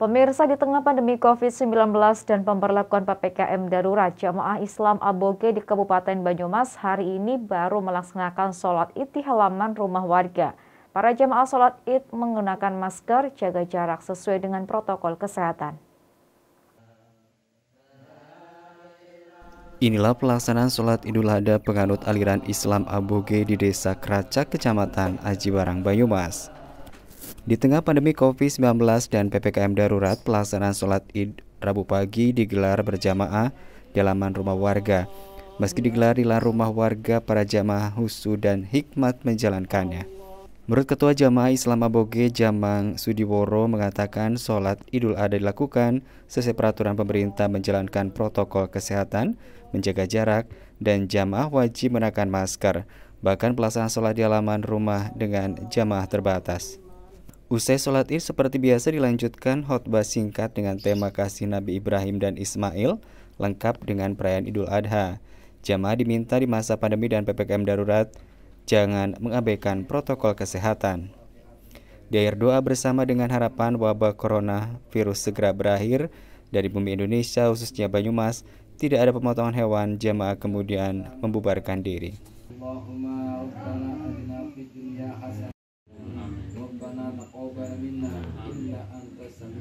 Pemirsa di tengah pandemi COVID-19 dan pemberlakuan PPKM darurat, jamaah Islam Aboge di Kabupaten Banyumas hari ini baru melaksanakan sholat id di halaman rumah warga. Para jamaah sholat id menggunakan masker, jaga jarak sesuai dengan protokol kesehatan. Inilah pelaksanaan sholat idul adha penganut aliran Islam Aboge di desa Keracak, Kecamatan Aji Barang, Banyumas. Di tengah pandemi COVID-19 dan PPKM darurat, pelaksanaan sholat id Rabu pagi digelar berjamaah di halaman rumah warga. Meski digelar di lahan rumah warga, para jamaah husu dan hikmat menjalankannya. Menurut Ketua Jamaah Islam Aboge Jamang Sudiworo mengatakan sholat idul adha dilakukan sesuai peraturan pemerintah menjalankan protokol kesehatan, menjaga jarak, dan jamaah wajib menakan masker. Bahkan pelaksanaan sholat di halaman rumah dengan jamaah terbatas. Usai sholat id seperti biasa dilanjutkan khutbah singkat dengan tema kasih Nabi Ibrahim dan Ismail, lengkap dengan perayaan Idul Adha. Jamaah diminta di masa pandemi dan PPKM darurat, jangan mengabaikan protokol kesehatan. Di akhir doa bersama dengan harapan wabah corona virus segera berakhir dari bumi Indonesia khususnya Banyumas, tidak ada pemotongan hewan, jamaah kemudian membubarkan diri taqabbal minna illa anta